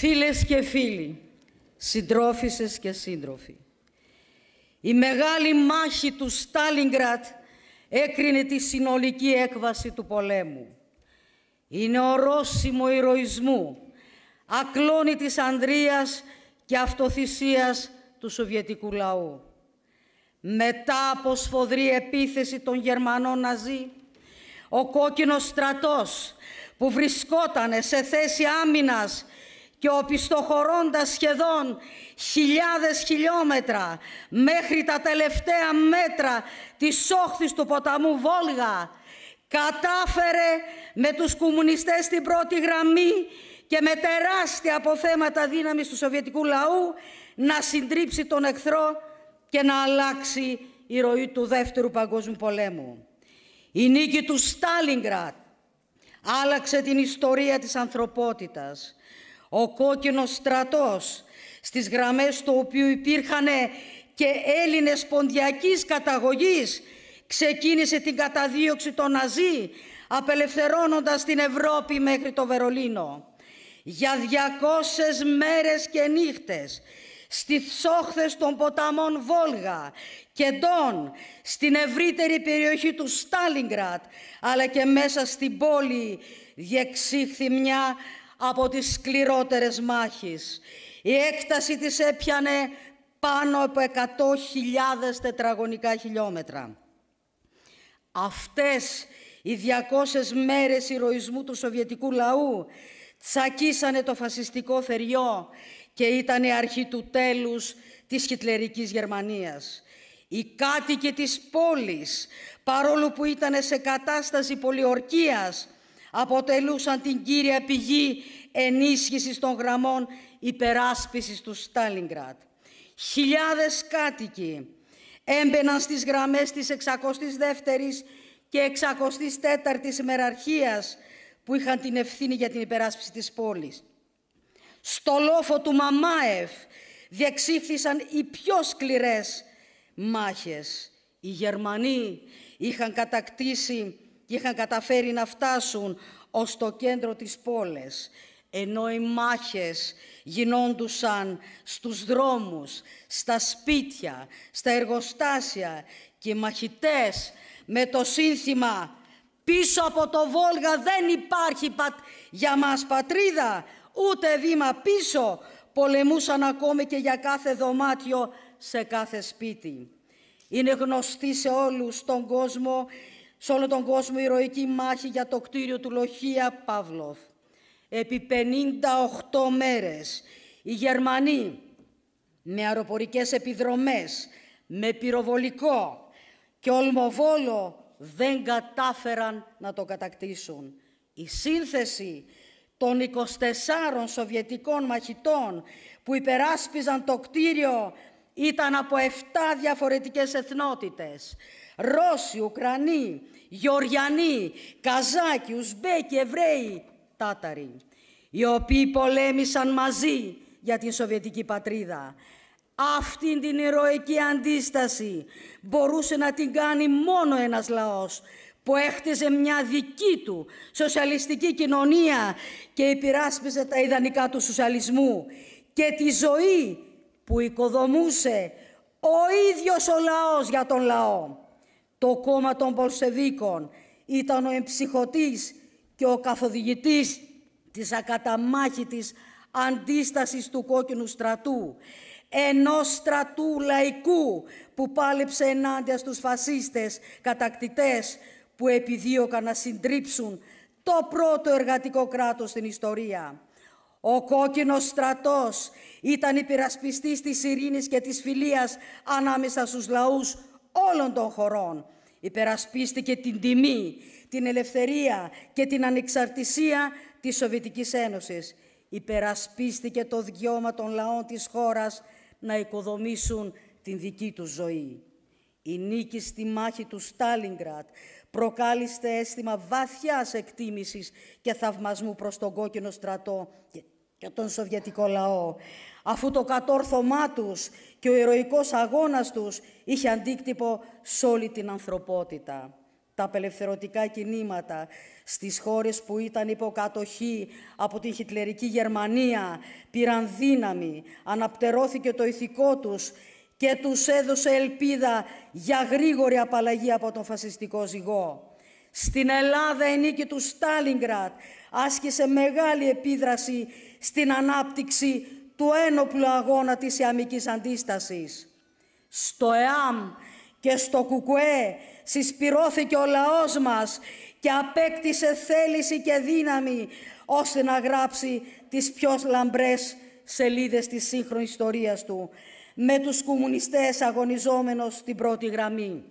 Φίλες και φίλοι, συντρόφισσες και σύντροφοι, η μεγάλη μάχη του Στάλιγκρατ έκρινε τη συνολική έκβαση του πολέμου. Είναι ορόσημο ηρωισμού, ακλόνη της Ανδρείας και αυτοθυσίας του Σοβιετικού λαού. Μετά από σφοδρή επίθεση των Γερμανών Ναζί, ο κόκκινος στρατός που βρισκόταν σε θέση άμυνας και οπισθοχωρώντας σχεδόν χιλιάδες χιλιόμετρα μέχρι τα τελευταία μέτρα της όχθης του ποταμού Βόλγα, κατάφερε με τους κομμουνιστές στην πρώτη γραμμή και με τεράστια αποθέματα δύναμης του Σοβιετικού λαού να συντρίψει τον εχθρό και να αλλάξει η ροή του Δεύτερου Παγκόσμιου Πολέμου. Η νίκη του Στάλιγκρατ άλλαξε την ιστορία της ανθρωπότητας ο κόκκινος στρατός, στις γραμμές του οποίου υπήρχαν και Έλληνες ποντιακής καταγωγής, ξεκίνησε την καταδίωξη των Ναζί, απελευθερώνοντας την Ευρώπη μέχρι το Βερολίνο. Για 200 μέρες και νύχτες, στις σόχθες των ποταμών Βόλγα και Ντόν, στην ευρύτερη περιοχή του Στάλιγκρατ, αλλά και μέσα στην πόλη, διεξήχθη μια από τις σκληρότερες μάχες. Η έκταση της έπιανε πάνω από 100.000 τετραγωνικά χιλιόμετρα. Αυτές οι 200 μέρες ηρωισμού του σοβιετικού λαού τσακίσανε το φασιστικό θεριό και ήταν η αρχή του τέλους της χιτλερικής Γερμανίας. Οι κάτοικοι της πόλης, παρόλο που ήταν σε κατάσταση πολιορκίας, αποτελούσαν την κύρια πηγή ενίσχυσης των γραμμών υπεράσπισης του Στάλιγκρατ. Χιλιάδες κάτοικοι έμπαιναν στις γραμμές της 62 ης και 64 ης ημεραρχίας που είχαν την ευθύνη για την υπεράσπιση της πόλης. Στο λόφο του Μαμάεφ διεξήχθησαν οι πιο σκληρές μάχες. Οι Γερμανοί είχαν κατακτήσει και είχαν καταφέρει να φτάσουν ως το κέντρο της πόλης, ενώ οι μάχες γινόντουσαν στους δρόμους, στα σπίτια, στα εργοστάσια και οι μαχητές με το σύνθημα «Πίσω από το Βόλγα δεν υπάρχει πα... για μας πατρίδα, ούτε βήμα πίσω», πολεμούσαν ακόμη και για κάθε δωμάτιο σε κάθε σπίτι. Είναι γνωστή σε όλους τον κόσμο σε όλο τον κόσμο ηρωική μάχη για το κτίριο του Λοχία Παύλοφ. Επί 58 μέρες οι Γερμανοί με αεροπορικές επιδρομές, με πυροβολικό και ολμοβόλο δεν κατάφεραν να το κατακτήσουν. Η σύνθεση των 24 Σοβιετικών μαχητών που υπεράσπιζαν το κτίριο ήταν από 7 διαφορετικές εθνότητες. Ρώσοι, Ουκρανοί, Γεωργιανοί, Καζάκοι, Ουσμπέκοι, Εβραίοι, Τάταροι, οι οποίοι πολέμησαν μαζί για την Σοβιετική πατρίδα. Αυτήν την ηρωική αντίσταση μπορούσε να την κάνει μόνο ένας λαός που έχτιζε μια δική του σοσιαλιστική κοινωνία και υπηράσπιζε τα ιδανικά του σοσιαλισμού και τη ζωή που οικοδομούσε ο ίδιος ο λαός για τον λαό. Το κόμμα των Πολσεβίκων ήταν ο εμψυχωτής και ο καθοδηγητής της ακαταμάχητης αντίστασης του κόκκινου στρατού, ενός στρατού λαϊκού που πάλεψε ενάντια στους φασίστες κατακτητές που επιδίωκαν να συντρίψουν το πρώτο εργατικό κράτος στην ιστορία. Ο κόκκινος στρατός ήταν υπερασπιστής της ειρήνης και της φιλίας ανάμεσα στους λαούς όλων των χωρών. Υπερασπίστηκε την τιμή, την ελευθερία και την ανεξαρτησία της Σοβιετικής Ένωσης. Υπερασπίστηκε το δικαίωμα των λαών της χώρας να οικοδομήσουν την δική τους ζωή. Η νίκη στη μάχη του Στάλιγκρατ προκάλεσε αίσθημα βαθιάς εκτίμησης και θαυμασμού προς τον κόκκινο στρατό και τον Σοβιετικό λαό, αφού το κατόρθωμά τους και ο ηρωικός αγώνας τους είχε αντίκτυπο σε όλη την ανθρωπότητα. Τα απελευθερωτικά κινήματα στις χώρες που ήταν υποκατοχή από την χιτλερική Γερμανία πήραν δύναμη, αναπτερώθηκε το ηθικό τους και τους έδωσε ελπίδα για γρήγορη απαλλαγή από τον φασιστικό ζυγό. Στην Ελλάδα η νίκη του Στάλιγκρατ άσκησε μεγάλη επίδραση στην ανάπτυξη του ένοπλου αγώνα της Ιαμικής Αντίστασης. Στο ΕΑΜ και στο ΚΚΕ συσπυρώθηκε ο λαός μας και απέκτησε θέληση και δύναμη ώστε να γράψει τις πιο λαμπρές σελίδες της σύγχρονης ιστορίας του με τους κομμουνιστές αγωνιζόμενος στην πρώτη γραμμή.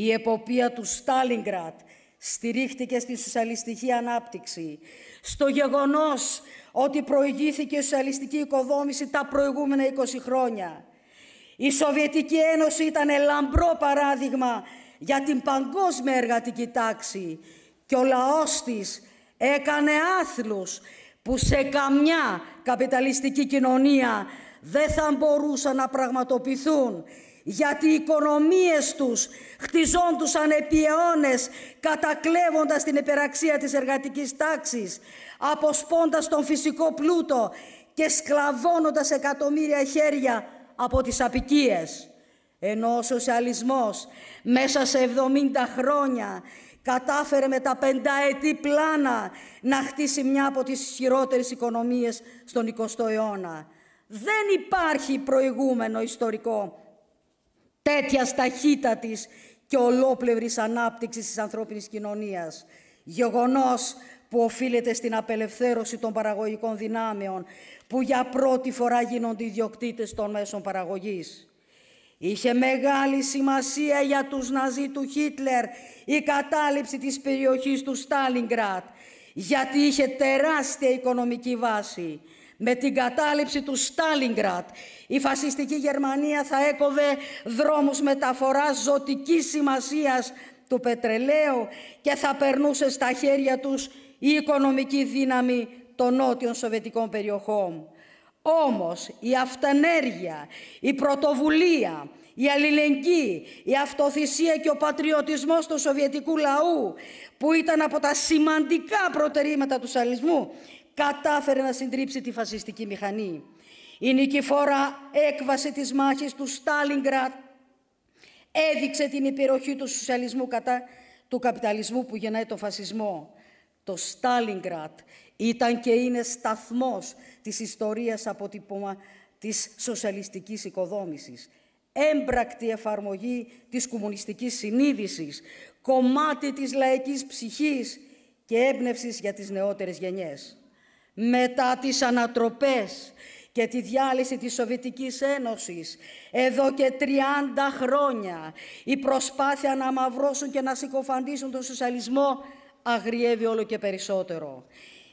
Η εποπία του Στάλιγκρατ στηρίχτηκε στη σοσιαλιστική ανάπτυξη. Στο γεγονός ότι προηγήθηκε η σοσιαλιστική οικοδόμηση τα προηγούμενα 20 χρόνια. Η Σοβιετική Ένωση ήταν λαμπρό παράδειγμα για την παγκόσμια εργατική τάξη και ο λαός της έκανε άθλους που σε καμιά καπιταλιστική κοινωνία δεν θα μπορούσαν να πραγματοποιηθούν γιατί οι οικονομίες τους χτιζόντουσαν επί αιώνες, κατακλέβοντας την υπεραξία της εργατικής τάξης, αποσπώντας τον φυσικό πλούτο και σκλαβώνοντας εκατομμύρια χέρια από τις απικίες. Ενώ ο σοσιαλισμός μέσα σε 70 χρόνια κατάφερε με τα πενταετή πλάνα να χτίσει μια από τις χειρότερες οικονομίες στον 20ο αιώνα. Δεν υπάρχει προηγούμενο ιστορικό τέτοια ταχύτατης και ολόπλευρης ανάπτυξης της ανθρώπινης κοινωνίας. Γεγονός που οφείλεται στην απελευθέρωση των παραγωγικών δυνάμεων, που για πρώτη φορά γίνονται ιδιοκτήτες των μέσων παραγωγής. Είχε μεγάλη σημασία για τους Ναζί του Χίτλερ η κατάληψη της περιοχής του Στάλιγκρατ, γιατί είχε τεράστια οικονομική βάση. Με την κατάληψη του Στάλιγκρατ, η φασιστική Γερμανία θα έκοβε δρόμους μεταφοράς ζωτικής σημασίας του πετρελαίου και θα περνούσε στα χέρια τους η οικονομική δύναμη των νότιων σοβιετικών περιοχών. Όμως η αυτανέργεια, η πρωτοβουλία, η αλληλεγγύη, η αυτοθυσία και ο πατριωτισμός του σοβιετικού λαού που ήταν από τα σημαντικά προτερήματα του σαλισμού κατάφερε να συντρίψει τη φασιστική μηχανή. Η νικηφόρα έκβασε τις μάχες του Στάλιγκρατ, έδειξε την υπεροχή του σοσιαλισμού κατά του καπιταλισμού που γεννάει το φασισμό. Το Στάλιγκρατ ήταν και είναι σταθμός της ιστορίας αποτυπώμα της σοσιαλιστικής οικοδόμησης. Έμπρακτη εφαρμογή της κομμουνιστικής συνείδησης, κομμάτι της λαϊκής ψυχής και έμπνευσης για τις νεότερες γενιές μετά τις ανατροπές και τη διάλυση της Σοβιετικής Ένωσης. Εδώ και 30 χρόνια η προσπάθεια να μαυρώσουν και να συκοφαντήσουν τον σοσιαλισμό αγριεύει όλο και περισσότερο.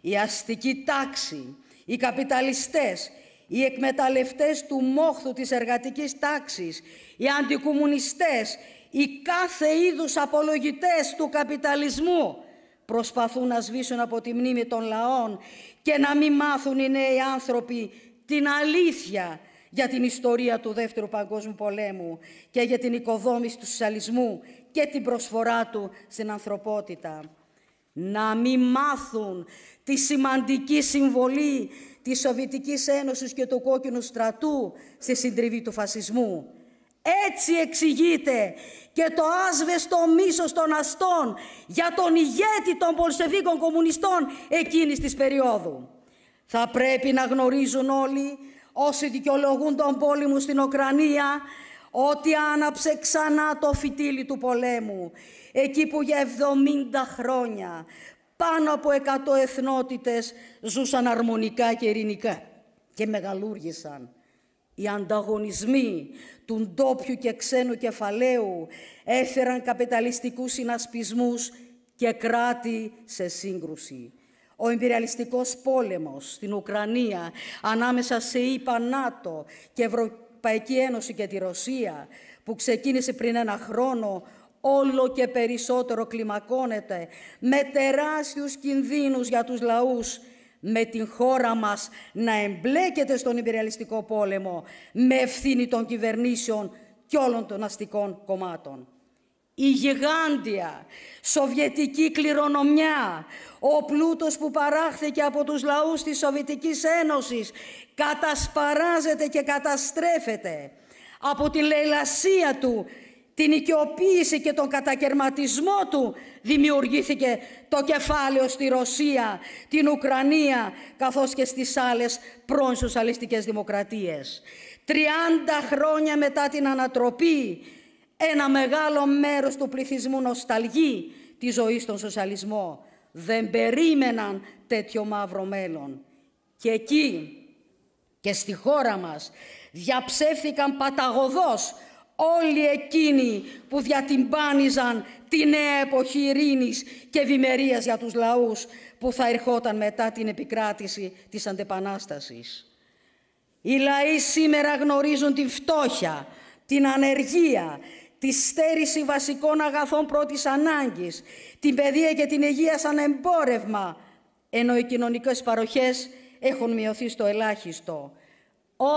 Η αστική τάξη, οι καπιταλιστές, οι εκμεταλλευτές του μόχθου της εργατικής τάξης, οι αντικομουνιστές, οι κάθε είδους απολογητές του καπιταλισμού προσπαθούν να σβήσουν από τη μνήμη των λαών και να μην μάθουν οι νέοι άνθρωποι την αλήθεια για την ιστορία του Δεύτερου Παγκόσμιου Πολέμου και για την οικοδόμηση του σοσιαλισμού και την προσφορά του στην ανθρωπότητα. Να μην μάθουν τη σημαντική συμβολή της Σοβιτικής Ένωσης και του Κόκκινου Στρατού στη συντριβή του φασισμού έτσι εξηγείται και το άσβεστο μίσος των αστών για τον ηγέτη των Πολσεβίκων κομμουνιστών εκείνης της περίοδου. Θα πρέπει να γνωρίζουν όλοι όσοι δικαιολογούν τον πόλεμο στην Οκρανία ότι άναψε ξανά το φυτίλι του πολέμου. Εκεί που για 70 χρόνια πάνω από 100 εθνότητες ζούσαν αρμονικά και ειρηνικά και μεγαλούργησαν. Οι ανταγωνισμοί του ντόπιου και ξένου κεφαλαίου έφεραν καπιταλιστικούς συνασπισμούς και κράτη σε σύγκρουση. Ο εμπειριαλιστικός πόλεμος στην Ουκρανία ανάμεσα σε ΙΠΑ, ΝΑΤΟ και Ευρωπαϊκή Ένωση και τη Ρωσία που ξεκίνησε πριν ένα χρόνο όλο και περισσότερο κλιμακώνεται με τεράστιους κινδύνους για τους λαούς με την χώρα μας να εμπλέκεται στον υπεριαλιστικό πόλεμο με ευθύνη των κυβερνήσεων και όλων των αστικών κομμάτων. Η γιγάντια σοβιετική κληρονομιά, ο πλούτος που παράχθηκε από τους λαούς της Σοβιετικής Ένωσης κατασπαράζεται και καταστρέφεται από τη λαιλασία του την οικειοποίηση και τον κατακαιρματισμό του δημιουργήθηκε το κεφάλαιο στη Ρωσία, την Ουκρανία, καθώς και στις άλλες πρώην σοσιαλιστικές δημοκρατίες. 30 χρόνια μετά την ανατροπή, ένα μεγάλο μέρος του πληθυσμού νοσταλγεί τη ζωή στον σοσιαλισμό. Δεν περίμεναν τέτοιο μαύρο μέλλον. Και εκεί και στη χώρα μας διαψεύθηκαν παταγωδός όλοι εκείνοι που διατυμπάνιζαν τη νέα εποχή ειρήνης και ευημερίας για τους λαούς που θα ερχόταν μετά την επικράτηση της αντεπανάστασης. Οι λαοί σήμερα γνωρίζουν την φτώχεια, την ανεργία, τη στέρηση βασικών αγαθών πρώτης ανάγκης, την παιδεία και την υγεία σαν εμπόρευμα, ενώ οι κοινωνικές παροχές έχουν μειωθεί στο ελάχιστο.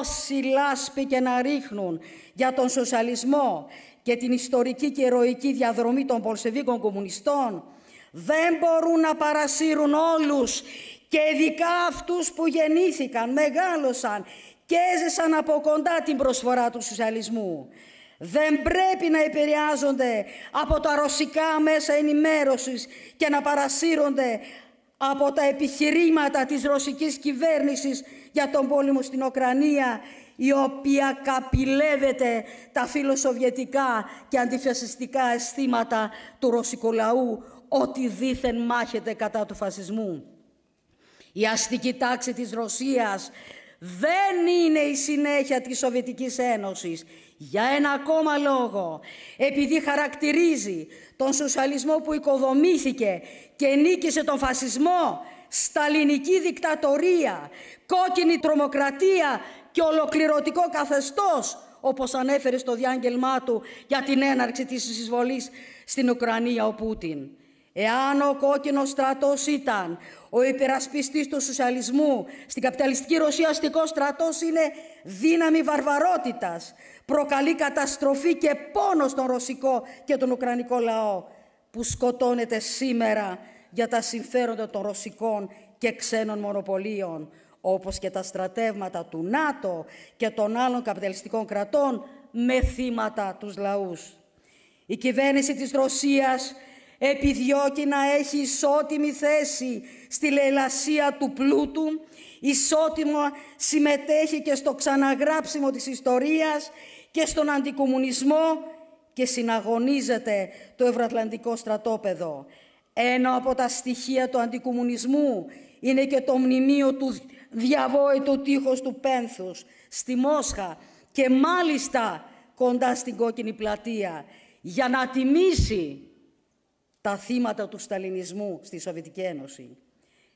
Όσοι λάσπη και να ρίχνουν για τον σοσιαλισμό και την ιστορική και ηρωική διαδρομή των Πολσεβίκων κομμουνιστών, δεν μπορούν να παρασύρουν όλους και ειδικά αυτούς που γεννήθηκαν, μεγάλωσαν και έζησαν από κοντά την προσφορά του σοσιαλισμού. Δεν πρέπει να επηρεάζονται από τα ρωσικά μέσα ενημέρωσης και να παρασύρονται από τα επιχειρήματα της ρωσικής κυβέρνησης για τον πόλεμο στην Οκρανία, η οποία καπηλεύεται τα φιλοσοβιετικά και αντιφασιστικά αισθήματα του ρωσικού λαού, ότι δήθεν μάχεται κατά του φασισμού. Η αστική τάξη της Ρωσίας δεν είναι η συνέχεια της Σοβιετικής Ένωσης. Για ένα ακόμα λόγο, επειδή χαρακτηρίζει τον σοσιαλισμό που οικοδομήθηκε και νίκησε τον φασισμό, σταλινική δικτατορία, κόκκινη τρομοκρατία και ολοκληρωτικό καθεστώς, όπως ανέφερε στο διάγγελμά του για την έναρξη της εισβολής στην Ουκρανία ο Πούτιν. Εάν ο κόκκινος στρατός ήταν ο υπερασπιστής του σοσιαλισμού, στην καπιταλιστική Ρωσία αστικός στρατός είναι δύναμη βαρβαρότητας. Προκαλεί καταστροφή και πόνο στον ρωσικό και τον ουκρανικό λαό που σκοτώνεται σήμερα για τα συμφέροντα των ρωσικών και ξένων μονοπωλίων, όπως και τα στρατεύματα του ΝΑΤΟ και των άλλων καπιταλιστικών κρατών με θύματα τους λαούς. Η κυβέρνηση της Ρωσίας επιδιώκει να έχει ισότιμη θέση στη λελασία του πλούτου, ισότιμο συμμετέχει και στο ξαναγράψιμο της ιστορίας και στον αντικομουνισμό και συναγωνίζεται το Ευρωατλαντικό στρατόπεδο. Ένα από τα στοιχεία του αντικομουνισμού είναι και το μνημείο του διαβόητου τείχος του Πένθους στη Μόσχα και μάλιστα κοντά στην Κόκκινη Πλατεία για να τιμήσει τα θύματα του σταλινισμού στη Σοβιετική Ένωση.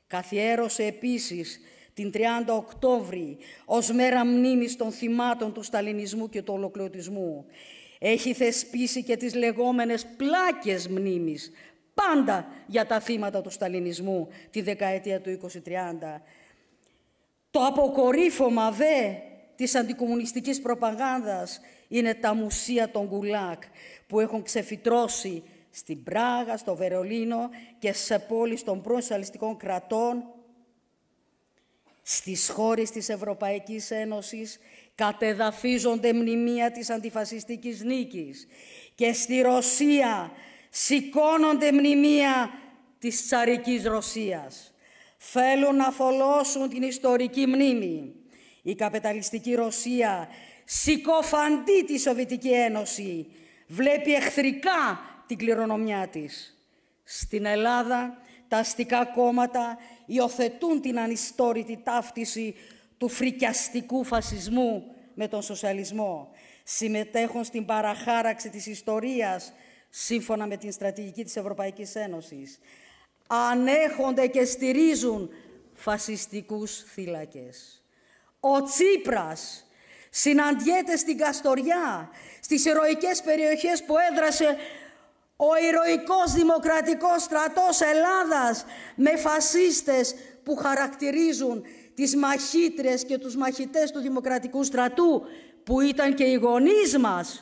Καθιέρωσε επίσης την 30 Οκτώβρη ως μέρα μνήμης των θυμάτων του σταλινισμού και του ολοκληρωτισμού. Έχει θεσπίσει και τις λεγόμενες πλάκες μνήμης, πάντα για τα θύματα του σταλινισμού τη δεκαετία του 2030. Το αποκορύφωμα δε της αντικομουνιστικής προπαγάνδας είναι τα μουσεία των Γκουλάκ που έχουν ξεφυτρώσει στην Πράγα, στο Βερολίνο και σε πόλεις των προσαλιστικών κρατών, στις χώρες της Ευρωπαϊκής Ένωσης κατεδαφίζονται μνημεία της αντιφασιστικής νίκης και στη Ρωσία σηκώνονται μνημεία της τσαρικής Ρωσίας. Θέλουν να θολώσουν την ιστορική μνήμη. Η καπιταλιστική Ρωσία σηκωφαντή τη Σοβιτική Ένωση, βλέπει εχθρικά την κληρονομιά της. Στην Ελλάδα τα αστικά κόμματα υιοθετούν την ανιστόρητη ταύτιση του φρικιαστικού φασισμού με τον σοσιαλισμό. Συμμετέχουν στην παραχάραξη της ιστορίας σύμφωνα με την στρατηγική της Ευρωπαϊκής Ένωσης. Ανέχονται και στηρίζουν φασιστικούς θύλακες. Ο Τσίπρας συναντιέται στην Καστοριά, στις ηρωικές περιοχές που έδρασε ο ηρωικός δημοκρατικός στρατός Ελλάδας με φασίστες που χαρακτηρίζουν τις μαχήτρες και τους μαχητές του δημοκρατικού στρατού που ήταν και οι γονείς μας,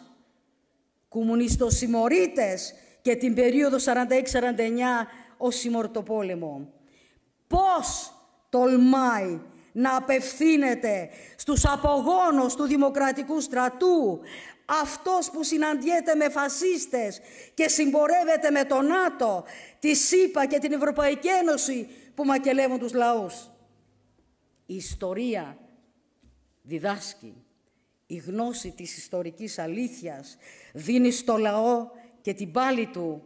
και την περίοδο 46-49 ως συμμορτοπόλεμο. Πώς τολμάει να απευθύνεται στους απογόνους του δημοκρατικού στρατού, αυτός που συναντιέται με φασίστες και συμπορεύεται με τον ΝΑΤΟ, τη ΣΥΠΑ και την Ευρωπαϊκή Ένωση που μακελεύουν τους λαούς. Η ιστορία διδάσκει. Η γνώση της ιστορικής αλήθειας δίνει στο λαό και την πάλη του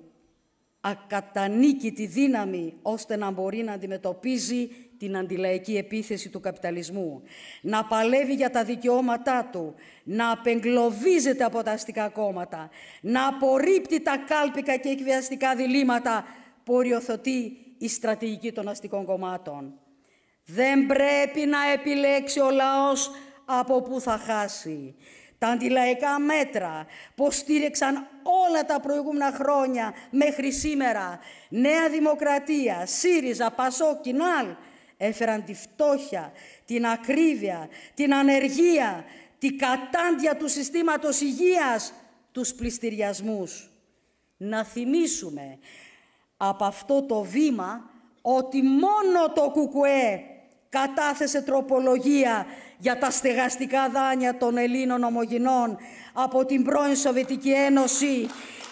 ακατανίκητη δύναμη ώστε να μπορεί να αντιμετωπίζει την αντιλαϊκή επίθεση του καπιταλισμού, να παλεύει για τα δικαιώματά του, να απεγκλωβίζεται από τα αστικά κόμματα, να απορρίπτει τα κάλπικα και εκβιαστικά διλήμματα που οριοθετεί η στρατηγική των αστικών κομμάτων. Δεν πρέπει να επιλέξει ο λαός από πού θα χάσει. Τα αντιλαϊκά μέτρα που στήριξαν όλα τα προηγούμενα χρόνια μέχρι σήμερα, Νέα Δημοκρατία, ΣΥΡΙΖΑ, ΠΑΣΟ, ΚΙΝΑΛ, έφεραν τη φτώχεια, την ακρίβεια, την ανεργία, την κατάντια του συστήματος υγείας, τους πληστηριασμούς. Να θυμίσουμε από αυτό το βήμα ότι μόνο το ΚΚΕ κατάθεσε τροπολογία για τα στεγαστικά δάνεια των Ελλήνων ομογενών από την πρώην Σοβιετική Ένωση,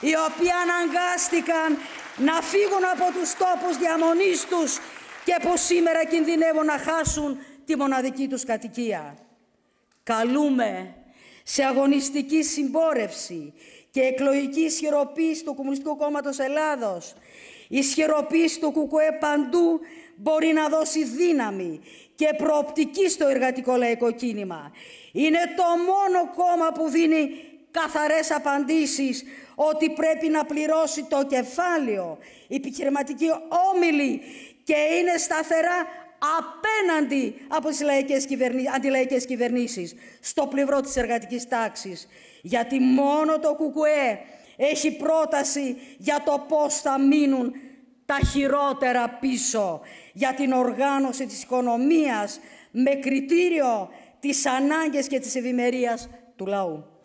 οι οποίοι αναγκάστηκαν να φύγουν από τους τόπους διαμονής τους και που σήμερα κινδυνεύουν να χάσουν τη μοναδική τους κατοικία. Καλούμε σε αγωνιστική συμπόρευση και εκλογική ισχυροποίηση του Κομμουνιστικού Κόμματος Ελλάδος. Η ισχυροποίηση του ΚΚΕ παντού μπορεί να δώσει δύναμη και προοπτική στο εργατικό λαϊκό κίνημα. Είναι το μόνο κόμμα που δίνει καθαρές απαντήσεις ότι πρέπει να πληρώσει το κεφάλαιο. η επιχειρηματική όμιλη και είναι σταθερά απέναντι από τις λαϊκές κυβερνήσεις, αντιλαϊκές κυβερνήσεις στο πλευρό της εργατικής τάξης. Γιατί μόνο το ΚΚΕ έχει πρόταση για το πώς θα μείνουν τα χειρότερα πίσω για την οργάνωση της οικονομίας με κριτήριο τις ανάγκες και της ευημερία του λαού.